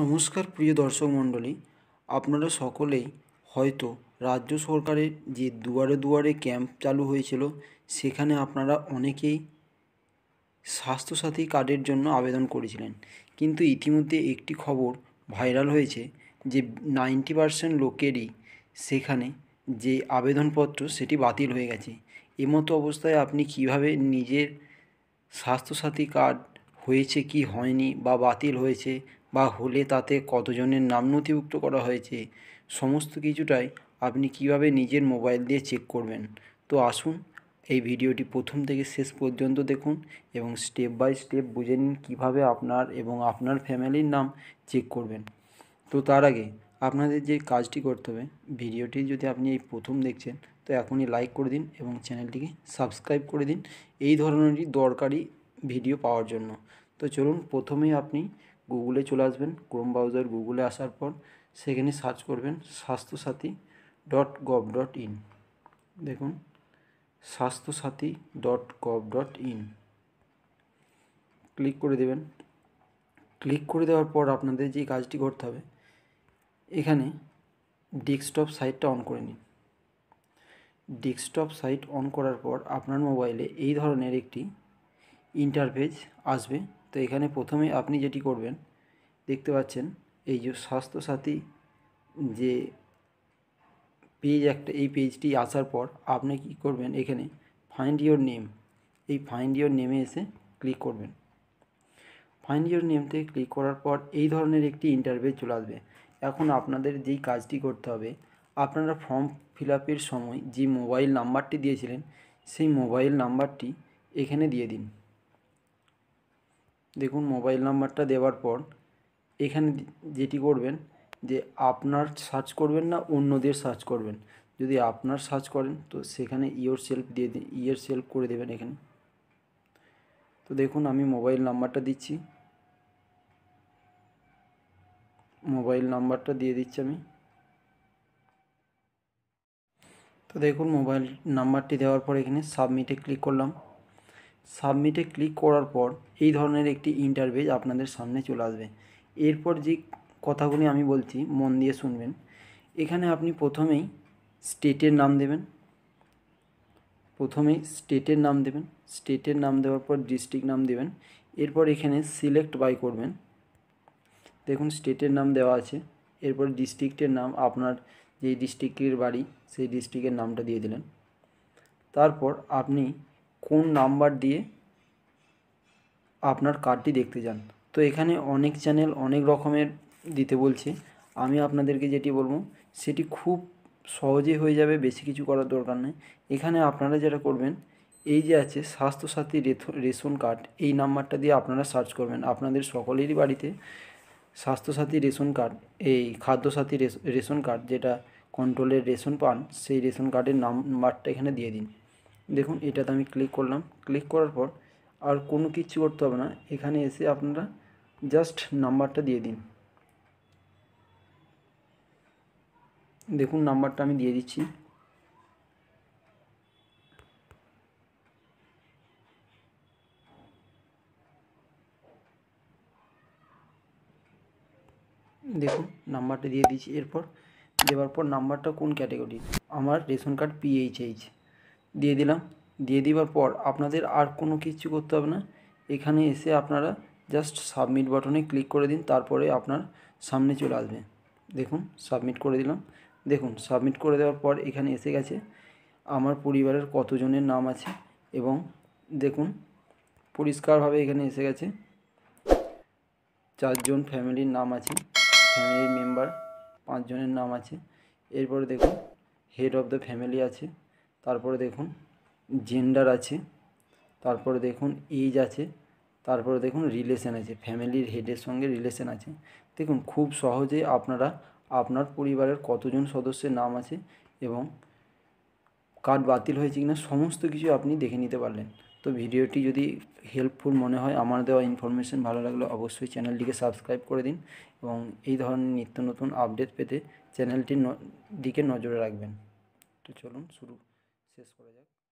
নমস্কার প্রিয় দর্শক মণ্ডলী আপনারা সকলেই হয়তো রাজ্য সরকারের যে দুয়ারে দুয়ারে ক্যাম্প চালু হয়েছিল সেখানে আপনারা অনেকেই স্বাস্থ্যসাথী কার্ডের জন্য আবেদন করেছিলেন কিন্তু ইতিমধ্যে একটি খবর ভাইরাল হয়েছে যে নাইনটি পারসেন্ট লোকেরই সেখানে যে আবেদনপত্র সেটি বাতিল হয়ে গেছে এমতো অবস্থায় আপনি কিভাবে নিজের স্বাস্থ্যসাথী কার্ড হয়েছে কি হয়নি বা বাতিল হয়েছে বা হলে তাতে কতজনের নাম নথিভুক্ত করা হয়েছে সমস্ত কিছুটাই আপনি কিভাবে নিজের মোবাইল দিয়ে চেক করবেন তো আসুন এই ভিডিওটি প্রথম থেকে শেষ পর্যন্ত দেখুন এবং স্টেপ বাই স্টেপ বুঝে নিন কীভাবে আপনার এবং আপনার ফ্যামিলির নাম চেক করবেন তো তার আগে আপনাদের যে কাজটি করতে হবে ভিডিওটি যদি আপনি এই প্রথম দেখছেন তো এখনই লাইক করে দিন এবং চ্যানেলটিকে সাবস্ক্রাইব করে দিন এই ধরনেরই দরকারি ভিডিও পাওয়ার জন্য তো চলুন প্রথমেই আপনি গুগলে চলে আসবেন ক্রোম ব্রাউজার গুগলে আসার পর সেখানে সার্চ করবেন Swasthyasathi dot gov dot in দেখুন Swasthyasathi dot gov dot in click করে দেবেন ক্লিক করে দেওয়ার পর আপনাদের যে কাজটি করতে হবে এখানে ডেস্কটপ সাইটটা অন করে নিন ডেস্কটপ সাইট অন করার পর আপনার মোবাইলে এই ধরনের একটি ইন্টারফেস আসবে তো এখানে প্রথমে আপনি যেটি করবেন দেখতে পাচ্ছেন এই যে স্বাস্থ্যসাথী যে পেজ একটা এই পেজটি আসার পর আপনি কি করবেন এখানে ফাইন্ড ইয়োর নেম এই ফাইন্ড ইয়োর নেমে এসে ক্লিক করবেন ফাইন্ড ইয়োর নেম থেকে ক্লিক করার পর এই ধরনের একটি ইন্টারভিউ চলে আসবে এখন আপনাদের যেই কাজটি করতে হবে আপনারা ফর্ম ফিল সময় যে মোবাইল নাম্বারটি দিয়েছিলেন সেই মোবাইল নাম্বারটি এখানে দিয়ে দিন দেখুন মোবাইল নাম্বারটা দেওয়ার পর এখানে যেটি করবেন যে আপনার সার্চ করবেন না অন্যদের সার্চ করবেন যদি আপনার সার্চ করেন তো সেখানে ইয়োর সেলফ দিয়ে দিন সেলফ করে দেবেন এখানে তো দেখুন আমি মোবাইল নাম্বারটা দিচ্ছি মোবাইল নাম্বারটা দিয়ে দিচ্ছি আমি তো দেখুন মোবাইল নাম্বারটি দেওয়ার পর এখানে সাবমিটে ক্লিক করলাম সাবমিটে ক্লিক করার পর এই ধরনের একটি ইন্টারভেজ আপনাদের সামনে চলে আসবে এরপর যে কথাগুলি আমি বলছি মন দিয়ে শুনবেন এখানে আপনি প্রথমেই স্টেটের নাম দেবেন প্রথমেই স্টেটের নাম দেবেন স্টেটের নাম দেওয়ার পর ডিস্ট্রিক্ট নাম দেবেন এরপর এখানে সিলেক্ট বাই করবেন দেখুন স্টেটের নাম দেওয়া আছে এরপর ডিস্ট্রিক্টের নাম আপনার যেই ডিস্ট্রিক্টের বাড়ি সেই ডিস্ট্রিক্টের নামটা দিয়ে দিলেন তারপর আপনি কোন নাম্বার দিয়ে আপনার কার্ডটি দেখতে যান তো এখানে অনেক চ্যানেল অনেক রকমের দিতে বলছে আমি আপনাদেরকে যেটি বলবো সেটি খুব সহজে হয়ে যাবে বেশি কিছু করার দরকার নেই এখানে আপনারা যেটা করবেন এই যে আছে স্বাস্থ্যসাথী রেশন কার্ড এই নাম্বারটা দিয়ে আপনারা সার্চ করবেন আপনাদের সকলেরই বাড়িতে স্বাস্থ্যসাথী রেশন কার্ড এই খাদ্যসাথী রেশন কার্ড যেটা কন্ট্রোলের রেশন পান সেই রেশন কার্ডের নাম্বারটা এখানে দিয়ে দিন দেখুন এটাতে আমি ক্লিক করলাম ক্লিক করার পর আর কোনো কিছু করতে হবে না এখানে এসে আপনারা জাস্ট নাম্বারটা দিয়ে দিন দেখুন নাম্বারটা আমি দিয়ে দিচ্ছি দেখুন নাম্বারটা দিয়ে দিচ্ছি এরপর দেওয়ার পর নাম্বারটা কোন ক্যাটাগরি আমার রেশন কার্ড পিএইচএইচ দিয়ে দিলাম দিয়ে দেওয়ার পর আপনাদের আর কোনো কিছু করতে হবে না এখানে এসে আপনারা জাস্ট সাবমিট বাটনে ক্লিক করে দিন তারপরে আপনার সামনে চলে আসবে দেখুন সাবমিট করে দিলাম দেখুন সাবমিট করে দেওয়ার পর এখানে এসে গেছে আমার পরিবারের কতজনের নাম আছে এবং দেখুন পরিষ্কারভাবে এখানে এসে গেছে চারজন ফ্যামিলির নাম আছে ফ্যামিলির মেম্বার পাঁচজনের নাম আছে এরপরে দেখুন হেড অফ দ্য ফ্যামিলি আছে তারপরে দেখুন জেন্ডার আছে তারপরে দেখুন এজ আছে তারপরে দেখুন রিলেশন আছে ফ্যামিলির হেডের সঙ্গে রিলেশন আছে দেখুন খুব সহজে আপনারা আপনার পরিবারের কতজন সদস্যের নাম আছে এবং কার্ড বাতিল হয়েছে কিনা সমস্ত কিছু আপনি দেখে নিতে পারলেন তো ভিডিওটি যদি হেল্পফুল মনে হয় আমার দেওয়া ইনফরমেশান ভালো লাগলে অবশ্যই চ্যানেলটিকে সাবস্ক্রাইব করে দিন এবং এই ধরনের নিত্য নতুন আপডেট পেতে চ্যানেলটির দিকে নজরে রাখবেন তো চলুন শুরু শেষ করা যাক